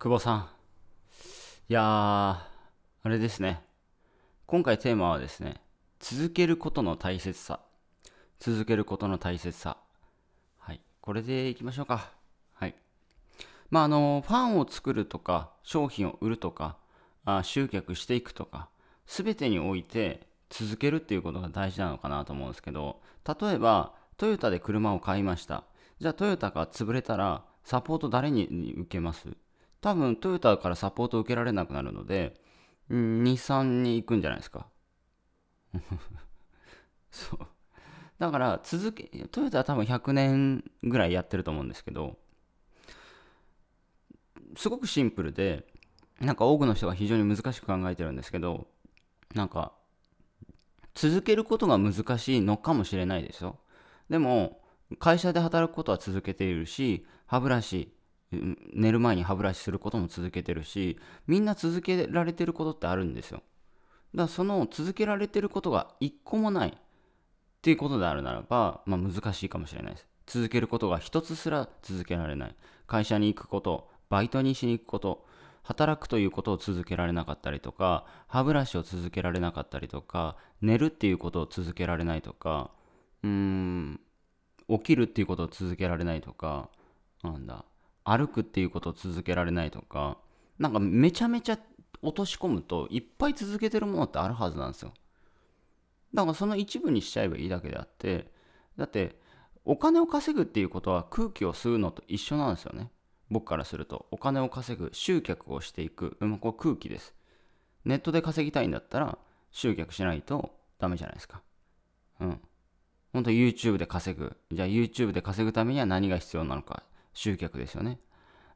久保さん。いやー、あれですね。今回テーマはですね、続けることの大切さ。続けることの大切さ。はい。これでいきましょうか。はい。まあ、あの、ファンを作るとか、商品を売るとか、あ集客していくとか、すべてにおいて続けるっていうことが大事なのかなと思うんですけど、例えば、トヨタで車を買いました。じゃあトヨタが潰れたら、サポート誰に受けます多分トヨタからサポート受けられなくなるので、うん、日産に行くんじゃないですか。そう。だから続け、トヨタは多分100年ぐらいやってると思うんですけど、すごくシンプルで、なんか多くの人が非常に難しく考えてるんですけど、なんか、続けることが難しいのかもしれないですよ。でも、会社で働くことは続けているし、歯ブラシ、寝る前に歯ブラシすることも続けてるしみんな続けられてることってあるんですよだからその続けられてることが一個もないっていうことであるならば、まあ、難しいかもしれないです続けることが一つすら続けられない会社に行くことバイトにしに行くこと働くということを続けられなかったりとか歯ブラシを続けられなかったりとか寝るっていうことを続けられないとかうーん起きるっていうことを続けられないとかなんだ歩くっていうことを続けられないとかなんかめちゃめちゃ落とし込むといっぱい続けてるものってあるはずなんですよだからその一部にしちゃえばいいだけであってだってお金を稼ぐっていうことは空気を吸うのと一緒なんですよね僕からするとお金を稼ぐ集客をしていく、うん、これ空気ですネットで稼ぎたいんだったら集客しないとダメじゃないですかうん本当 YouTube で稼ぐじゃあ YouTube で稼ぐためには何が必要なのか集客ですよね。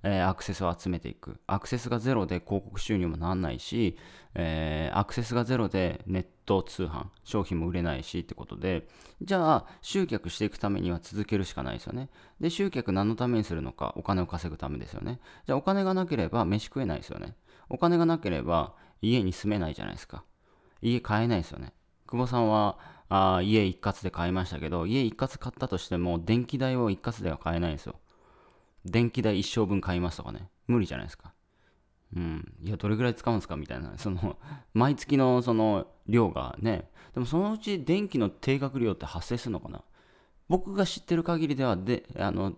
えー、アクセスを集めていく。アクセスがゼロで広告収入もなんないし、えー、アクセスがゼロでネット通販、商品も売れないしってことで、じゃあ集客していくためには続けるしかないですよね。で、集客何のためにするのか、お金を稼ぐためですよね。じゃあお金がなければ飯食えないですよね。お金がなければ家に住めないじゃないですか。家買えないですよね。久保さんはあ家一括で買いましたけど、家一括買ったとしても電気代を一括では買えないんですよ。電気代一生分買いますとかね、無理じゃないですか。うん、いや、どれぐらい使うんですかみたいな、その、毎月のその量がね、でもそのうち電気の定額量って発生するのかな僕が知ってる限りではで、あの、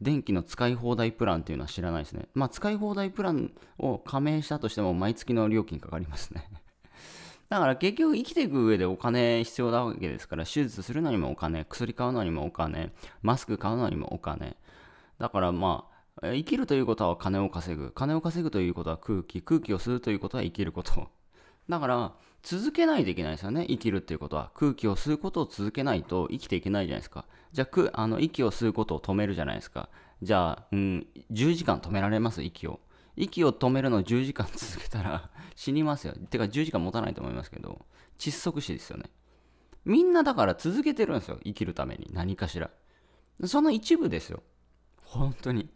電気の使い放題プランっていうのは知らないですね。まあ、使い放題プランを加盟したとしても、毎月の料金かかりますね。だから結局生きていく上でお金必要なわけですから、手術するのにもお金、薬買うのにもお金、マスク買うのにもお金、だからまあ、生きるということは金を稼ぐ。金を稼ぐということは空気。空気を吸うということは生きること。だから、続けないといけないですよね。生きるっていうことは。空気を吸うことを続けないと生きていけないじゃないですか。じゃあ、あの息を吸うことを止めるじゃないですか。じゃあ、うん、10時間止められます息を。息を止めるのを10時間続けたら 死にますよ。てか10時間持たないと思いますけど、窒息死ですよね。みんなだから続けてるんですよ。生きるために。何かしら。その一部ですよ。本当に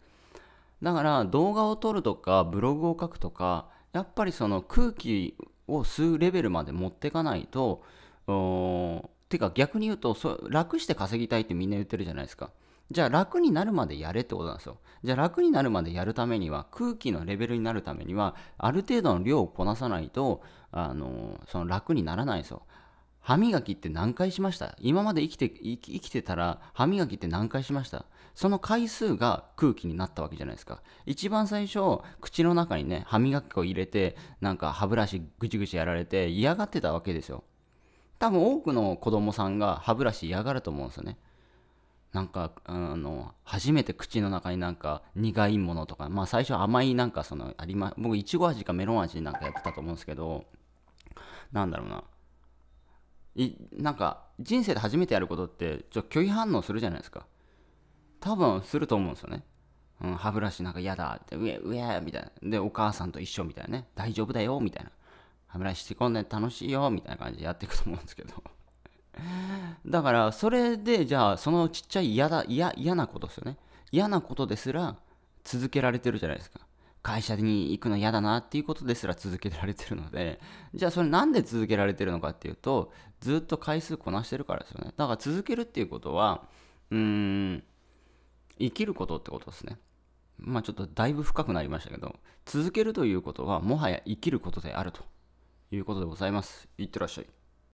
だから動画を撮るとかブログを書くとかやっぱりその空気を吸うレベルまで持ってかないとてか逆に言うと楽して稼ぎたいってみんな言ってるじゃないですかじゃあ楽になるまでやれってことなんですよじゃあ楽になるまでやるためには空気のレベルになるためにはある程度の量をこなさないとあのその楽にならないんですよ歯磨きって何回しました今まで生きて生き生きてたら歯磨きって何回しましたその回数が空気になったわけじゃないですか一番最初口の中にね歯磨き粉入れてなんか歯ブラシぐちぐちやられて嫌がってたわけですよ多分多くの子供さんが歯ブラシ嫌がると思うんですよねなんかあの初めて口の中になんか苦いものとかまあ最初甘いなんかそのありま僕いちご味かメロン味なんかやってたと思うんですけどなんだろうないなんか人生で初めてやることってちょ拒否反応するじゃないですか多分すると思うんですよね、うん、歯ブラシなんか嫌だってうえうえみたいなでお母さんと一緒みたいなね大丈夫だよみたいな歯ブラシしてこんで楽しいよみたいな感じでやっていくと思うんですけど だからそれでじゃあそのちっちゃい嫌だ嫌なことですよね嫌なことですら続けられてるじゃないですか会社に行くの嫌だなっていうことですら続けられてるので、じゃあそれなんで続けられてるのかっていうと、ずっと回数こなしてるからですよね。だから続けるっていうことは、うーん、生きることってことですね。まあちょっとだいぶ深くなりましたけど、続けるということはもはや生きることであるということでございます。いってらっしゃい。